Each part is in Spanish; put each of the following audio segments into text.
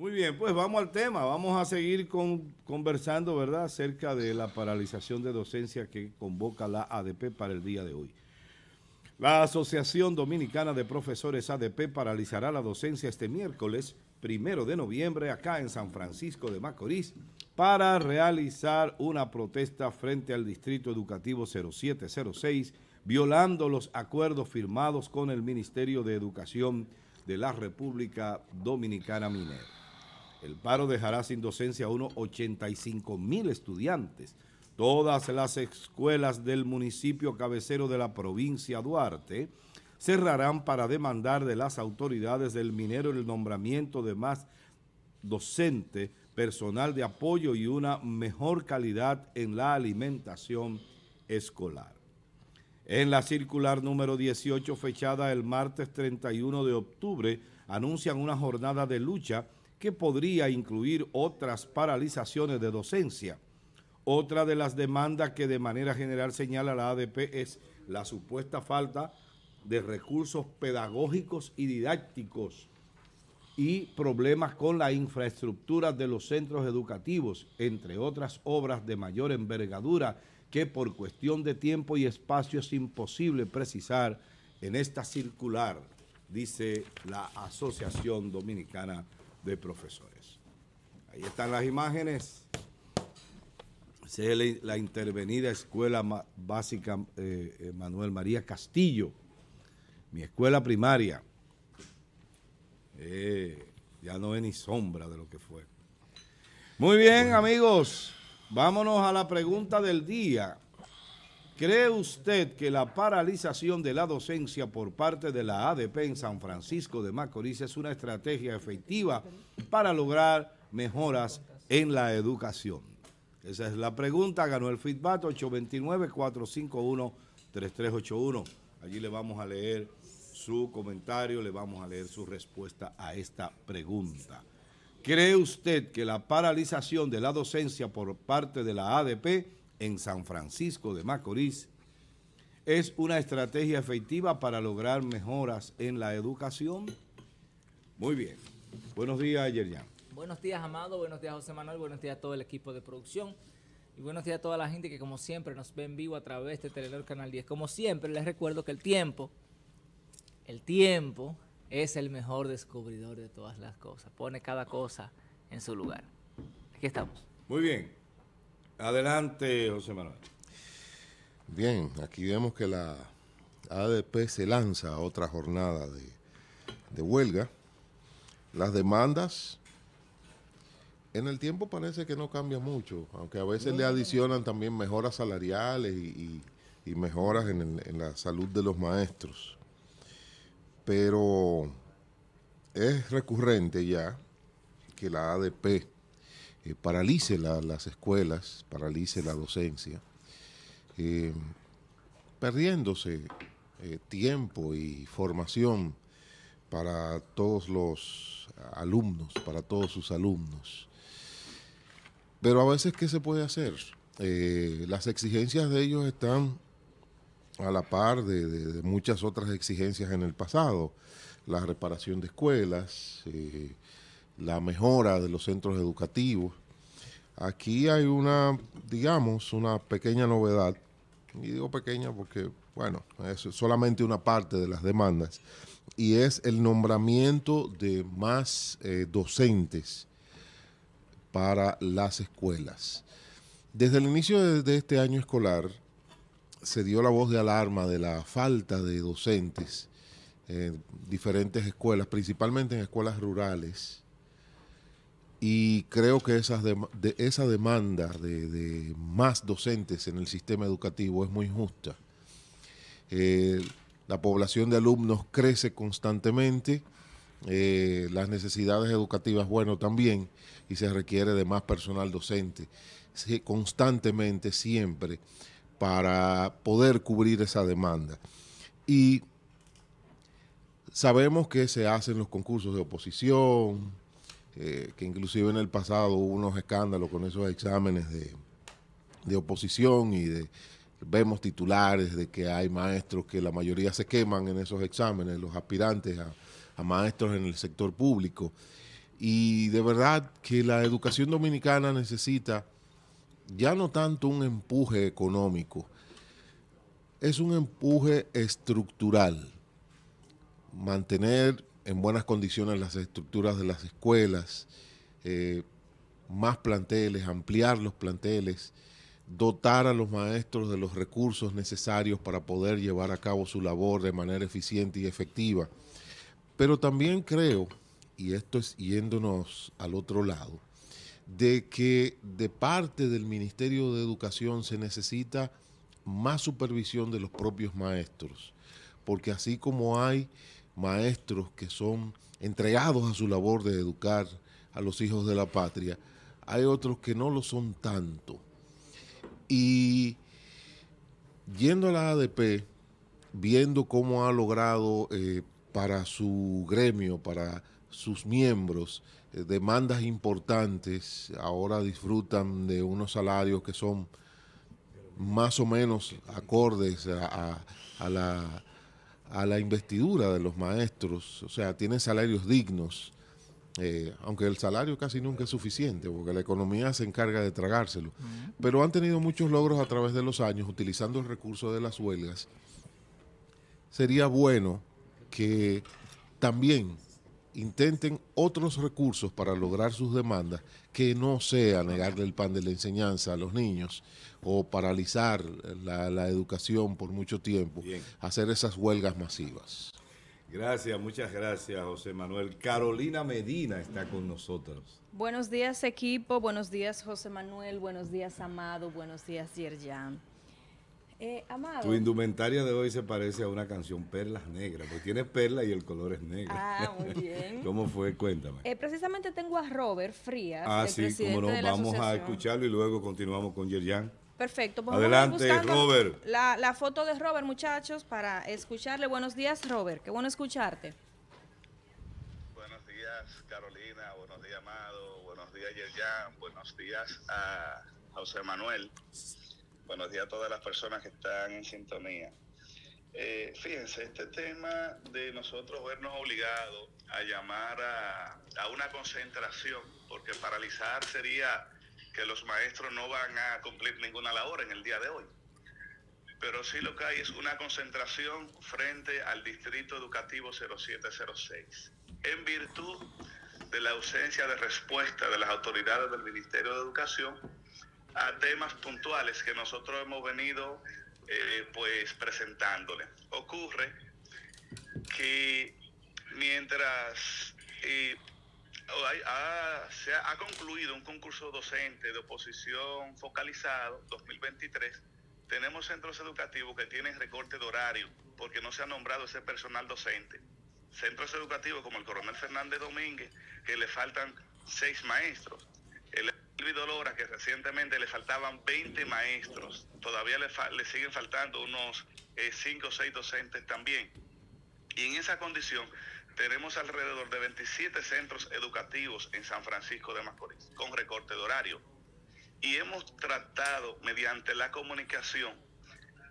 Muy bien, pues vamos al tema. Vamos a seguir con, conversando, ¿verdad?, acerca de la paralización de docencia que convoca la ADP para el día de hoy. La Asociación Dominicana de Profesores ADP paralizará la docencia este miércoles, primero de noviembre, acá en San Francisco de Macorís, para realizar una protesta frente al Distrito Educativo 0706, violando los acuerdos firmados con el Ministerio de Educación de la República Dominicana Minera. El paro dejará sin docencia a unos 85 mil estudiantes. Todas las escuelas del municipio cabecero de la provincia Duarte cerrarán para demandar de las autoridades del minero el nombramiento de más docente, personal de apoyo y una mejor calidad en la alimentación escolar. En la circular número 18, fechada el martes 31 de octubre, anuncian una jornada de lucha que podría incluir otras paralizaciones de docencia. Otra de las demandas que de manera general señala la ADP es la supuesta falta de recursos pedagógicos y didácticos y problemas con la infraestructura de los centros educativos, entre otras obras de mayor envergadura que por cuestión de tiempo y espacio es imposible precisar en esta circular, dice la Asociación Dominicana de profesores. Ahí están las imágenes. Esa es la intervenida Escuela Básica eh, eh, Manuel María Castillo, mi escuela primaria. Eh, ya no ve ni sombra de lo que fue. Muy bien, amigos. Vámonos a la pregunta del día. ¿Cree usted que la paralización de la docencia por parte de la ADP en San Francisco de Macorís es una estrategia efectiva para lograr mejoras en la educación? Esa es la pregunta. Ganó el feedback 829-451-3381. Allí le vamos a leer su comentario, le vamos a leer su respuesta a esta pregunta. ¿Cree usted que la paralización de la docencia por parte de la ADP en San Francisco de Macorís es una estrategia efectiva para lograr mejoras en la educación. Muy bien. Buenos días, Yerian. Buenos días, Amado. Buenos días, José Manuel. Buenos días a todo el equipo de producción. Y buenos días a toda la gente que, como siempre, nos ve en vivo a través de Telenor Canal 10. Como siempre, les recuerdo que el tiempo, el tiempo es el mejor descubridor de todas las cosas. Pone cada cosa en su lugar. Aquí estamos. Muy bien. Adelante, José Manuel. Bien, aquí vemos que la ADP se lanza a otra jornada de, huelga. Las demandas en el tiempo parece que no cambia mucho, aunque a veces le adicionan también mejoras salariales y, mejoras en, la salud de los maestros. Pero es recurrente ya que la ADP eh, paralice las escuelas, paralice la docencia, eh, perdiéndose eh, tiempo y formación para todos los alumnos, para todos sus alumnos. Pero a veces, ¿qué se puede hacer? las exigencias de ellos están a la par de, muchas otras exigencias en el pasado, la reparación de escuelas, la mejora de los centros educativos. Aquí hay una, digamos, una pequeña novedad, y digo pequeña porque, bueno, es solamente una parte de las demandas, y es el nombramiento de más eh, docentes para las escuelas. Desde el inicio de este año escolar se dio la voz de alarma de la falta de docentes en diferentes escuelas, principalmente en escuelas rurales, y creo que esas de, esa demanda de, más docentes en el sistema educativo es muy justa. Eh, la población de alumnos crece constantemente, eh, las necesidades educativas, bueno, también, y se requiere de más personal docente, constantemente, siempre, para poder cubrir esa demanda. Y sabemos que se hacen los concursos de oposición, eh, que inclusive en el pasado hubo unos escándalos con esos exámenes de, oposición y de vemos titulares de que hay maestros que la mayoría se queman en esos exámenes, los aspirantes a, a maestros en el sector público. Y de verdad que la educación dominicana necesita ya no tanto un empuje económico, es un empuje estructural. Mantener en buenas condiciones las estructuras de las escuelas, eh, más planteles, ampliar los planteles, dotar a los maestros de los recursos necesarios para poder llevar a cabo su labor de manera eficiente y efectiva. Pero también creo, y esto es yéndonos al otro lado, de que de parte del Ministerio de Educación se necesita más supervisión de los propios maestros, porque así como hay maestros que son entregados a su labor de educar a los hijos de la patria, hay otros que no lo son tanto. Y yendo a la ADP, viendo cómo ha logrado eh, para su gremio, para sus miembros, eh, demandas importantes, ahora disfrutan de unos salarios que son más o menos acordes a la a la investidura de los maestros, o sea, tienen salarios dignos, eh, aunque el salario casi nunca es suficiente, porque la economía se encarga de tragárselo, pero han tenido muchos logros a través de los años utilizando el recurso de las huelgas. Sería bueno que también intenten otros recursos para lograr sus demandas que no sea negarle el pan de la enseñanza a los niños o paralizar la, educación por mucho tiempo, hacer esas huelgas masivas. Gracias, muchas gracias José Manuel. Carolina Medina está con nosotros. Buenos días equipo, buenos días José Manuel, buenos días Amado, buenos días Yerjan. Eh, amado. Tu indumentaria de hoy se parece a una canción Perlas Negras, porque tiene perlas y el color es negro. Ah, muy bien. ¿Cómo fue? Cuéntame. Eh, precisamente tengo a Robert Frías. Ah, sí, como no, vamos a escucharlo y luego continuamos con Yerjan. Perfecto. Pues Adelante, Robert. La, la foto de Robert, muchachos, para escucharle. Buenos días, Robert. Qué bueno escucharte. Buenos días, Carolina. Buenos días, Amado. Buenos días, Yerjan. Buenos días a José Manuel. Buenos días a todas las personas que están en sintonía. Eh, fíjense, este tema de nosotros vernos obligados a llamar a, a, una concentración, porque paralizar sería que los maestros no van a cumplir ninguna labor en el día de hoy. Pero sí lo que hay es una concentración frente al Distrito Educativo 0706, en virtud de la ausencia de respuesta de las autoridades del Ministerio de Educación a temas puntuales que nosotros hemos venido eh, pues presentándole. Ocurre que mientras se ha concluido un concurso docente de oposición focalizado 2023, tenemos centros educativos que tienen recorte de horario porque no se ha nombrado ese personal docente. Centros educativos como el Coronel Fernández Domínguez, que le faltan seis maestros que recientemente le faltaban 20 maestros, todavía le, siguen faltando unos 5 eh, o 6 docentes también. Y en esa condición tenemos alrededor de 27 centros educativos en San Francisco de Macorís, con recorte de horario. Y hemos tratado mediante la comunicación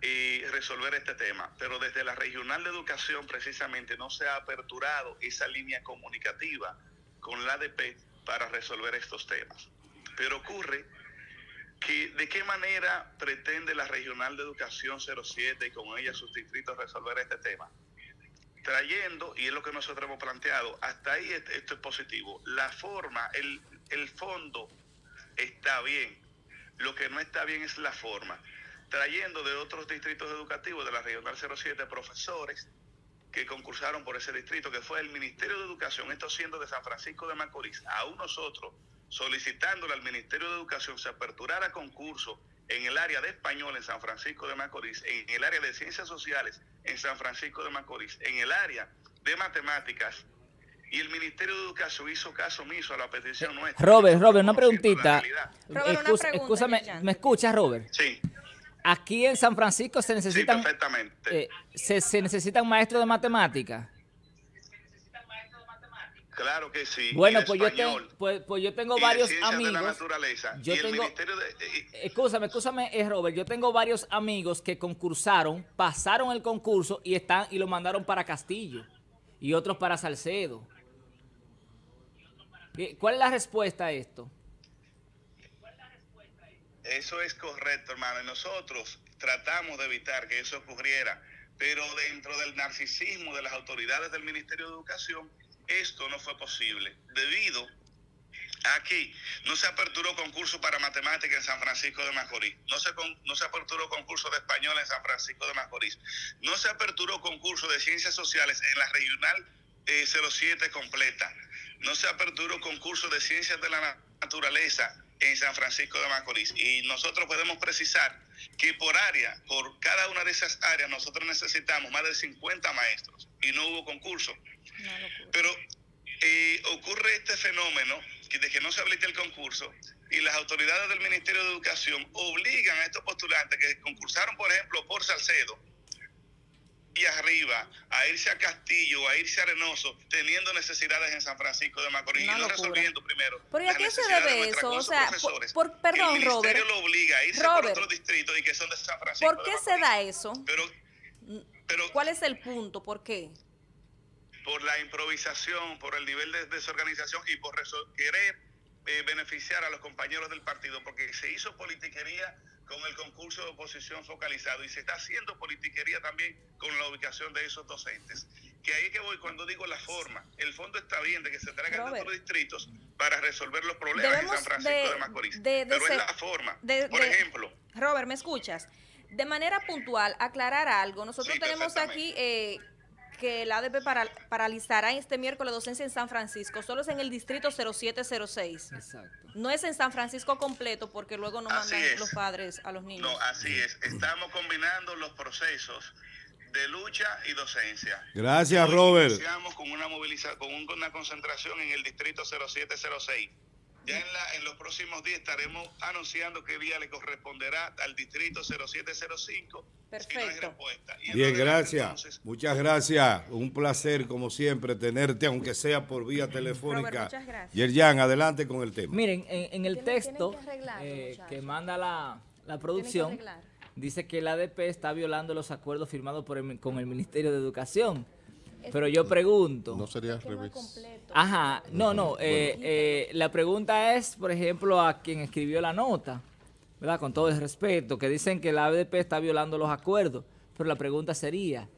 y eh, resolver este tema, pero desde la Regional de Educación precisamente no se ha aperturado esa línea comunicativa con la ADP para resolver estos temas. Pero ocurre que de qué manera pretende la Regional de Educación 07 y con ella sus distritos resolver este tema. Trayendo, y es lo que nosotros hemos planteado, hasta ahí esto es positivo. La forma, el, el fondo está bien. Lo que no está bien es la forma. Trayendo de otros distritos educativos de la Regional 07 profesores que concursaron por ese distrito, que fue el Ministerio de Educación, esto siendo de San Francisco de Macorís, aún nosotros solicitándole al Ministerio de Educación se aperturara concurso en el área de español en San Francisco de Macorís, en el área de ciencias sociales en San Francisco de Macorís, en el área de matemáticas. Y el Ministerio de Educación hizo caso omiso a la petición eh, nuestra. Robert, Robert, una preguntita. Robert, ¿me, ¿me escuchas, Robert? Sí. Aquí en San Francisco se necesita... perfectamente. Eh, se, necesita un maestro de matemáticas. Claro que sí. Bueno, pues, pues, pues, yo tengo varios amigos. yo tengo, Escúchame, eh, Robert. Yo tengo varios amigos que concursaron, pasaron el concurso y están y lo mandaron para Castillo y otros para Salcedo. ¿Cuál es la respuesta a esto? Eso es correcto, hermano. Nosotros tratamos de evitar que eso ocurriera, pero dentro del narcisismo de las autoridades del Ministerio de Educación, esto no fue posible debido a que no se aperturó concurso para matemática en San Francisco de Macorís, no se, no se aperturó concurso de español en San Francisco de Macorís, no se aperturó concurso de ciencias sociales en la regional 07 eh, completa, no se aperturó concurso de ciencias de la naturaleza en San Francisco de Macorís. Y nosotros podemos precisar que por área, por cada una de esas áreas, nosotros necesitamos más de 50 maestros y no hubo concurso. Pero eh, ocurre este fenómeno de que no se habilite el concurso y las autoridades del Ministerio de Educación obligan a estos postulantes que concursaron, por ejemplo, por Salcedo, y arriba a irse a Castillo, a irse a Arenoso, teniendo necesidades en San Francisco de Macorís y no resolviendo primero. ¿Pero qué se debe eso? O sea, por, perdón, Robert. lo obliga a irse por y que son de San Francisco. ¿Por qué se da eso? pero, ¿Cuál es el punto? ¿Por qué? Por la improvisación, por el nivel de desorganización y por querer eh, beneficiar a los compañeros del partido, porque se hizo politiquería con el concurso de oposición focalizado y se está haciendo politiquería también con la ubicación de esos docentes. Que ahí que voy cuando digo la forma. El fondo está bien de que se traigan de distritos para resolver los problemas de San Francisco de, Macorís. Pero es la forma. Por ejemplo. Robert, ¿me escuchas? De manera puntual, aclarar algo. Nosotros tenemos aquí eh, que el ADP paralizará este miércoles docencia en San Francisco, solo es en el distrito 0706. Exacto. No es en San Francisco completo porque luego no mandan los padres a los niños. No, así es. Estamos combinando los procesos de lucha y docencia. Gracias, Robert. con una concentración en el distrito 0706. Ya en, los próximos días estaremos anunciando qué vía le corresponderá al distrito 0705. Perfecto. Bien, gracias. muchas gracias. Un placer, como siempre, tenerte, aunque sea por vía telefónica. Robert, muchas gracias. Yerjan, adelante con el tema. Miren, en, el texto eh, que, manda la, producción, dice que el ADP está violando los acuerdos firmados con el Ministerio de Educación pero yo pregunto. No sería al Ajá, no, no. Eh, eh, la pregunta es, por ejemplo, a quien escribió la nota, ¿verdad? Con todo el respeto, que dicen que la ADP está violando los acuerdos. Pero la pregunta sería,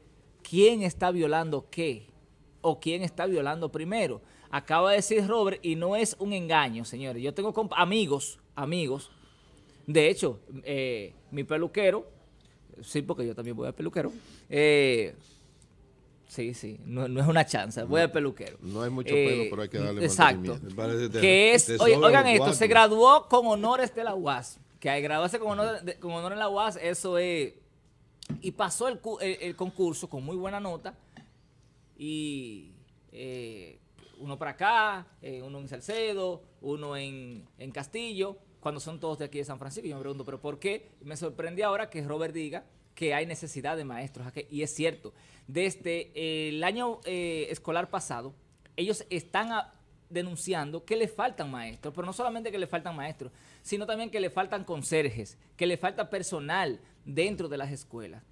¿quién está violando qué? ¿O quién está violando primero? Acaba de decir Robert, y no es un engaño, señores. Yo tengo amigos, amigos. De hecho, eh, mi peluquero, sí, porque yo también voy a peluquero, Sí, sí, no, es una chance. voy al peluquero. No hay mucho pelo, pero hay que darle eh, Exacto. Que es, oigan esto, se graduó con honores de la UAS. Que al graduarse con honores, de, la UAS, eso es... Y pasó el, concurso con muy buena nota. Y eh, uno para acá, eh, uno en Salcedo, uno en, Castillo, cuando son todos de aquí de San Francisco. Yo me pregunto, ¿pero por qué? Me sorprende ahora que Robert diga que hay necesidad de maestros. Y es cierto, desde el año eh, escolar pasado, ellos están ah, denunciando que le faltan maestros, pero no solamente que le faltan maestros, sino también que le faltan conserjes, que le falta personal dentro de las escuelas.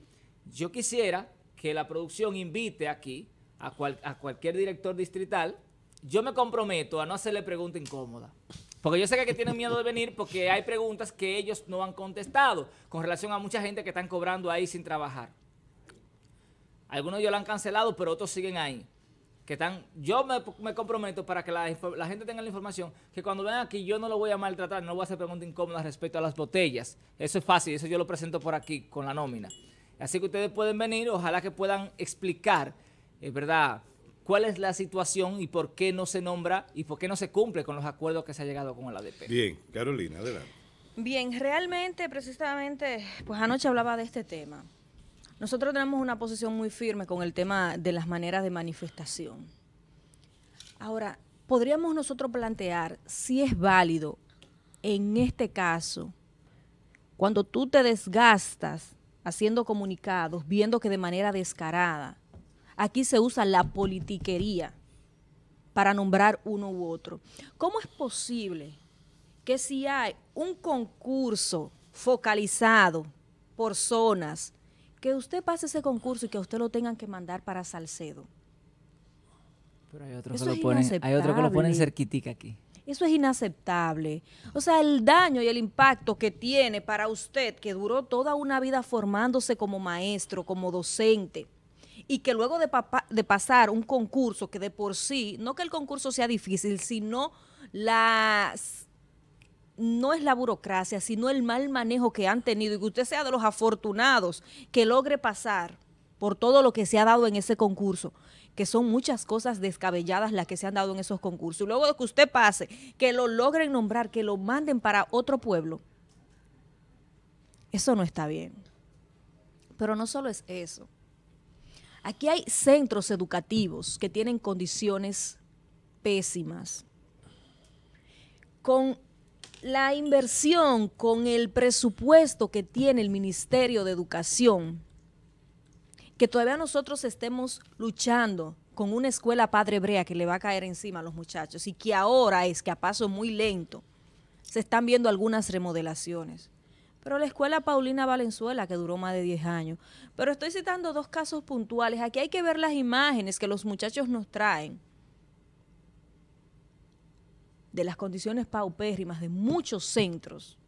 Yo quisiera que la producción invite aquí a, a cualquier director distrital, yo me comprometo a no hacerle pregunta incómoda. Porque yo sé que tienen miedo de venir porque hay preguntas que ellos no han contestado con relación a mucha gente que están cobrando ahí sin trabajar. Algunos ellos lo han cancelado, pero otros siguen ahí. Que están, yo me, comprometo para que la, gente tenga la información que cuando vengan aquí yo no lo voy a maltratar, no voy a hacer preguntas incómodas respecto a las botellas. Eso es fácil, eso yo lo presento por aquí con la nómina. Así que ustedes pueden venir, ojalá que puedan explicar, es eh, verdad, cuál es la situación y por qué no se nombra y por qué no se cumple con los acuerdos que se ha llegado con la ADP. Bien, Carolina, adelante. Bien, realmente, precisamente, pues anoche hablaba de este tema. Nosotros tenemos una posición muy firme con el tema de las maneras de manifestación. Ahora, podríamos nosotros plantear si es válido en este caso, cuando tú te desgastas haciendo comunicados, viendo que de manera descarada Aquí se usa la politiquería para nombrar uno u otro. ¿Cómo es posible que si hay un concurso focalizado por zonas, que usted pase ese concurso y que usted lo tengan que mandar para Salcedo? Pero hay otros, que lo, ponen, hay otros que lo ponen cerquitica aquí. Eso es inaceptable. O sea, el daño y el impacto que tiene para usted, que duró toda una vida formándose como maestro, como docente, y que luego de, pasar un concurso que de por sí, no que el concurso sea difícil, sino las no es la burocracia, sino el mal manejo que han tenido y que usted sea de los afortunados que logre pasar por todo lo que se ha dado en ese concurso, que son muchas cosas descabelladas las que se han dado en esos concursos. Luego de que usted pase, que lo logren nombrar, que lo manden para otro pueblo, eso no está bien. Pero no solo es eso. Aquí hay centros educativos que tienen condiciones pésimas. Con la inversión, con el presupuesto que tiene el Ministerio de Educación, que todavía nosotros estemos luchando con una escuela padre hebrea que le va a caer encima a los muchachos y que ahora es que a paso muy lento se están viendo algunas remodelaciones pero la escuela Paulina Valenzuela, que duró más de 10 años. Pero estoy citando dos casos puntuales. Aquí hay que ver las imágenes que los muchachos nos traen de las condiciones paupérrimas de muchos centros.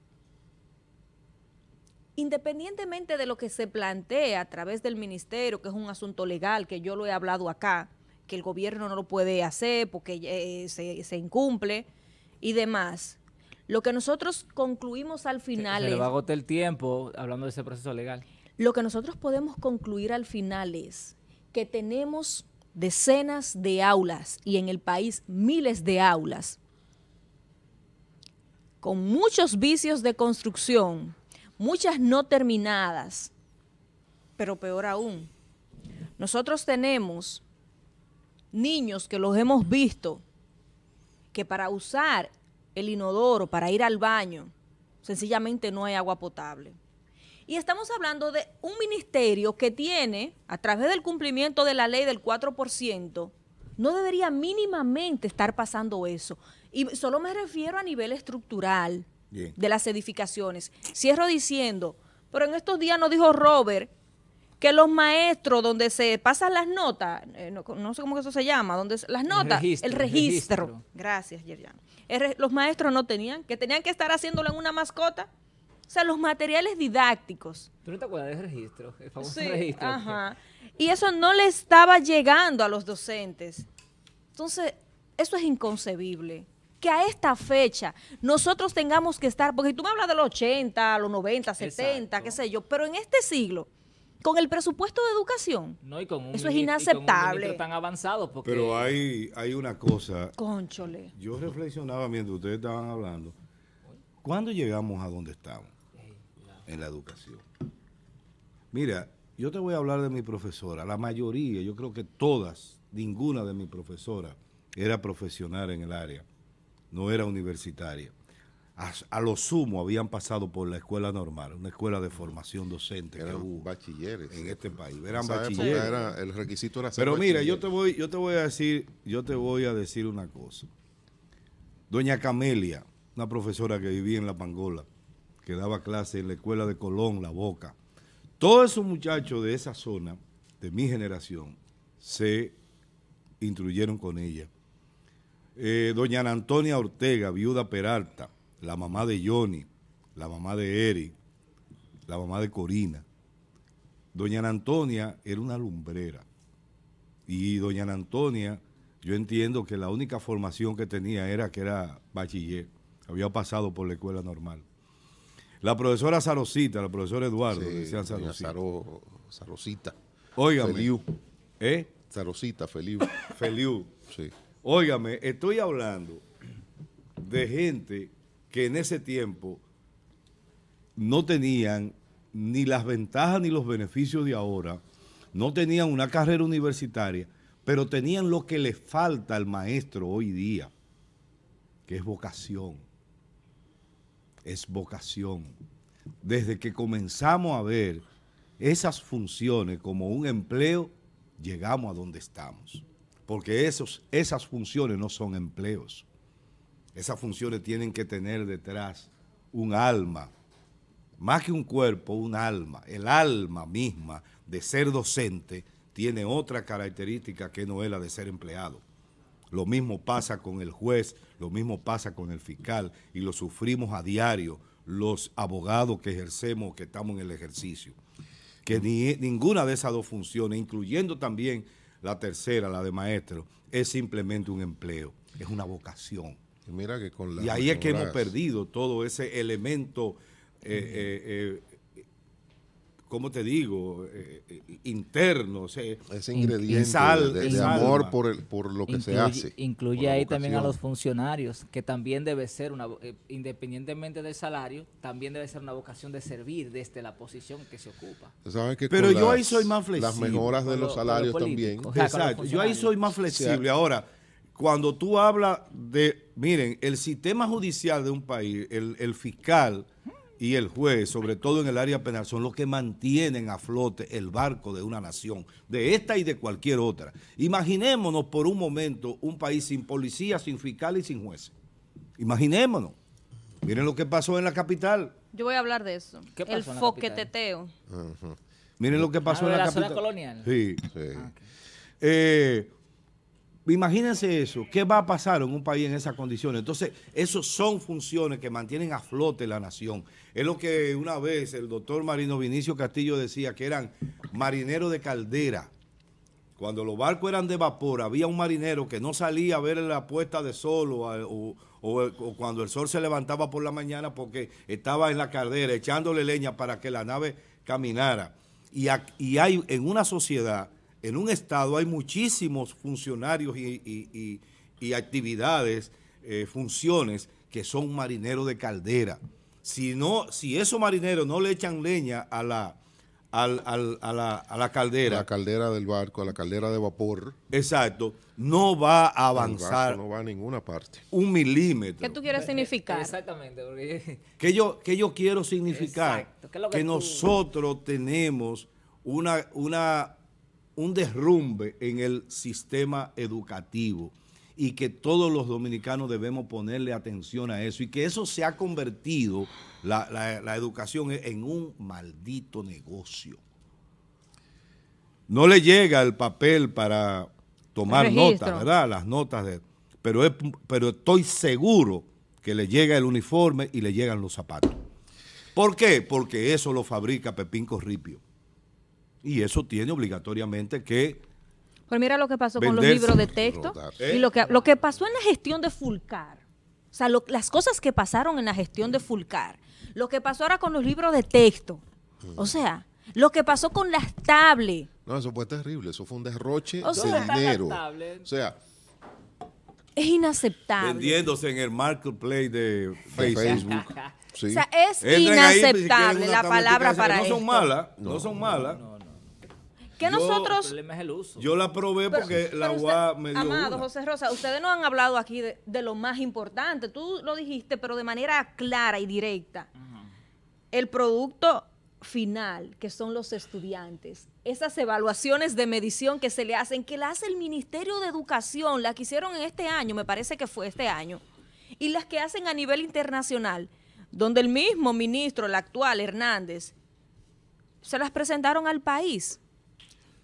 Independientemente de lo que se plantea a través del ministerio, que es un asunto legal, que yo lo he hablado acá, que el gobierno no lo puede hacer porque eh, se incumple y demás, lo que nosotros concluimos al final se, se va a agotar el tiempo hablando de ese proceso legal. Lo que nosotros podemos concluir al final es que tenemos decenas de aulas y en el país miles de aulas con muchos vicios de construcción, muchas no terminadas, pero peor aún, nosotros tenemos niños que los hemos visto que para usar el inodoro para ir al baño, sencillamente no hay agua potable. Y estamos hablando de un ministerio que tiene, a través del cumplimiento de la ley del 4%, no debería mínimamente estar pasando eso. Y solo me refiero a nivel estructural de las edificaciones. Cierro diciendo, pero en estos días nos dijo Robert que los maestros donde se pasan las notas, eh, no, sé cómo eso se llama, donde las notas, el registro. Gracias, Yerjan los maestros no tenían, que tenían que estar haciéndolo en una mascota. O sea, los materiales didácticos. ¿Tú no te acuerdas del registro? registro. Y eso no le estaba llegando a los docentes. Entonces, eso es inconcebible. Que a esta fecha nosotros tengamos que estar, porque tú me hablas de los 80, los 90, 70, qué sé yo, pero en este siglo, con el presupuesto de educación. No, y con Eso es inaceptable. Pero hay, hay una cosa. Conchole. Yo reflexionaba mientras ustedes estaban hablando. ¿Cuándo llegamos a donde estamos? En la educación. Mira, yo te voy a hablar de mi profesora. La mayoría, yo creo que todas, ninguna de mis profesoras era profesional en el área. No era universitaria a, lo sumo habían pasado por la escuela normal, una escuela de formación docente eran bachilleres en este país, eran bachilleres. Era, el requisito era Pero mira, yo te voy yo te voy a decir, yo te voy a decir una cosa. Doña Camelia, una profesora que vivía en La Pangola, que daba clase en la escuela de Colón, La Boca. Todos esos muchachos de esa zona, de mi generación, se instruyeron con ella. Eh, doña Antonia Ortega, viuda Peralta, la mamá de Johnny, la mamá de Eric, la mamá de Corina. Doña Antonia era una lumbrera. Y doña Antonia, yo entiendo que la única formación que tenía era que era bachiller. Había pasado por la escuela normal. La profesora Sarosita, la profesora Eduardo, decían Sarosita. Zarocita. Sarosita. Óigame. Feliu. ¿Eh? Feliu. Sí. Óigame, estoy hablando de gente que en ese tiempo no tenían ni las ventajas ni los beneficios de ahora, no tenían una carrera universitaria, pero tenían lo que le falta al maestro hoy día, que es vocación. Es vocación. Desde que comenzamos a ver esas funciones como un empleo, llegamos a donde estamos. Porque esos, esas funciones no son empleos. Esas funciones tienen que tener detrás un alma, más que un cuerpo, un alma. El alma misma de ser docente tiene otra característica que no es la de ser empleado. Lo mismo pasa con el juez, lo mismo pasa con el fiscal y lo sufrimos a diario los abogados que ejercemos, que estamos en el ejercicio. Que e, ninguna de esas dos funciones, incluyendo también la tercera, la de maestro, es simplemente un empleo, es una vocación. Y, ahí es que hemos perdido todo ese elemento, eh, eh, eh, ¿cómo te digo? interno. ese ingrediente de, amor por, lo que se hace. Incluye ahí también a los funcionarios, que también debe ser, una independientemente del salario, también debe ser una vocación de servir desde la posición que se ocupa. Pero yo ahí soy más flexible. Las mejoras de los, salarios también. Exacto. yo ahí soy más flexible. Ahora cuando tú hablas de, miren, el sistema judicial de un país, el, fiscal y el juez, sobre todo en el área penal, son los que mantienen a flote el barco de una nación, de esta y de cualquier otra. Imaginémonos por un momento un país sin policía, sin fiscal y sin jueces. Imaginémonos. Miren lo que pasó en la capital. Yo voy a hablar de eso. el foqueteteo. Miren lo que pasó ah, en la, capital la capital. colonial. Sí, ah, sí. Eh, Imagínense eso, ¿qué va a pasar en un país en esas condiciones? Entonces, esas son funciones que mantienen a flote la nación. Es lo que una vez el doctor Marino Vinicio Castillo decía, que eran marineros de caldera. Cuando los barcos eran de vapor, había un marinero que no salía a ver la puesta de sol o, cuando el sol se levantaba por la mañana porque estaba en la caldera echándole leña para que la nave caminara. Y, y hay en una sociedad en un Estado hay muchísimos funcionarios y, actividades, eh, funciones que son marineros de caldera. Si, no, si esos marineros no le echan leña a la, caldera... a la, caldera. caldera del barco, a la caldera de vapor. Exacto. No va a avanzar. no va a ninguna parte. Un milímetro. ¿Qué tú quieres eh, significar? Exactamente. ¿Qué, yo, yo quiero significar? que, nosotros tenemos una, una un derrumbe en el sistema educativo y que todos los dominicanos debemos ponerle atención a eso y que eso se ha convertido, la, educación, en un maldito negocio. No le llega el papel para tomar notas, ¿verdad? Las notas de... Pero, pero estoy seguro que le llega el uniforme y le llegan los zapatos. ¿Por qué? Porque eso lo fabrica Pepín Corripio y eso tiene obligatoriamente que... Pues mira lo que pasó con los libros de texto y lo que, lo que pasó en la gestión de Fulcar. O sea, las cosas que pasaron en la gestión de Fulcar. Lo que pasó ahora con los libros de texto. O sea, lo que pasó con las tablets. No, eso fue terrible. Eso fue un derroche de dinero. O sea, es inaceptable. Vendiéndose en el marketplace de Facebook. O sea, es inaceptable la palabra para eso. No son malas, no, son malas yo, nosotros... Yo la probé porque la UA me dio Amado, José Rosa, ustedes no han hablado aquí de, lo más importante. Tú lo dijiste, pero de manera clara y directa. El producto final, que son los estudiantes, esas evaluaciones de medición que se le hacen, que las hace el Ministerio de Educación, las que hicieron en este año, me parece que fue este año, y las que hacen a nivel internacional, donde el mismo ministro, el actual Hernández, se las presentaron al país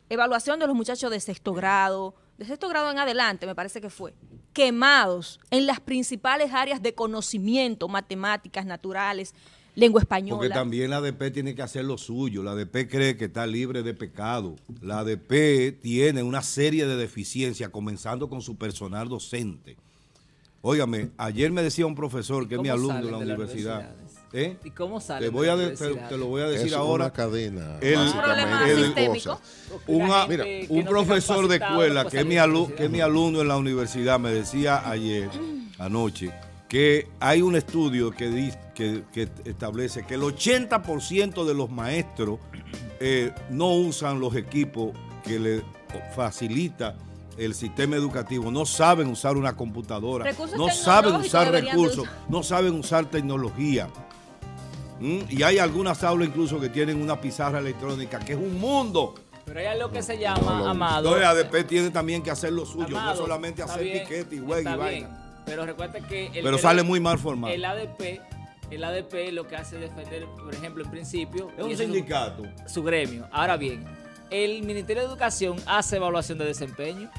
evaluación de los muchachos de sexto grado, de sexto grado en adelante, me parece que fue, quemados en las principales áreas de conocimiento, matemáticas, naturales, lengua española. Porque también la ADP tiene que hacer lo suyo. La ADP cree que está libre de pecado. La ADP tiene una serie de deficiencias, comenzando con su personal docente. Óigame, ayer me decía un profesor que es mi alumno de la, universidad. ¿Eh? ¿Y cómo sale? Te, voy te, lo voy a decir ahora. Una cadena. un profesor de escuela que es, mi que mi alumno en la universidad me decía ayer, anoche, que hay un estudio que, que, establece que el 80% de los maestros eh, no usan los equipos que le facilita el sistema educativo, no saben usar una computadora, no saben usar recursos, no saben usar tecnología. Mm, y hay algunas aulas incluso que tienen una pizarra electrónica, que es un mundo. Pero hay lo que se llama, amado. Amado. el ADP tiene también que hacer lo suyo, no solamente hacer piquete y juegue y vaina. Pero recuerda que... pero sale muy mal formado. El ADP el ADP lo que hace es defender, por ejemplo, en principio. Es un sindicato. su, gremio. Ahora bien, el Ministerio de Educación hace evaluación de desempeño.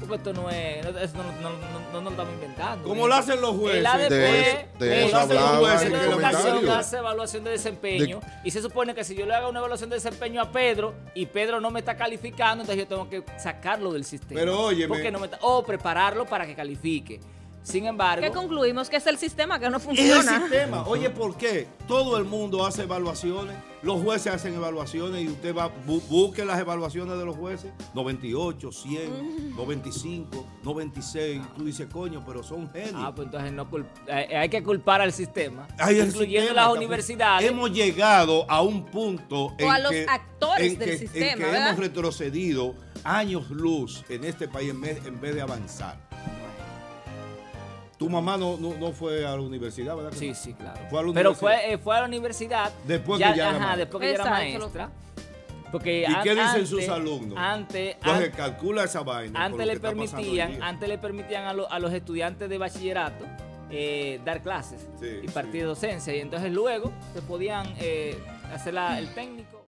Porque esto no es. eso no, no, no, no, lo estamos inventando. ¿Cómo lo hacen los jueces? El ADP, de, de educación hace evaluación de desempeño. y se supone que si yo le hago una evaluación de desempeño a Pedro y Pedro no me está calificando, entonces yo tengo que sacarlo del sistema. Pero oye. no me o prepararlo para que califique. Sin embargo... ¿Qué concluimos? Que es el sistema que no funciona. el sistema. Oye, ¿por qué? Todo el mundo hace evaluaciones, los jueces hacen evaluaciones y usted va, busque las evaluaciones de los jueces, 98, 100, 95, 96. Tú dices, coño, pero son genios. Ah, pues entonces no eh, eh, hay que culpar al sistema, incluyendo las universidades. Hemos llegado a un punto o a los que, actores del sistema, en que hemos retrocedido años luz en este país en vez de avanzar. Tu mamá no, fue a la universidad, ¿verdad? Sí, sí, claro. Fue Pero fue, eh, fue a la universidad. Después que ya era después maestra. Porque ¿Y qué dicen sus alumnos? Antes, calcula esa vaina. Antes le permitían, antes le permitían a, los estudiantes de bachillerato eh, dar clases y partir de docencia. Y entonces luego se podían eh, hacer el técnico.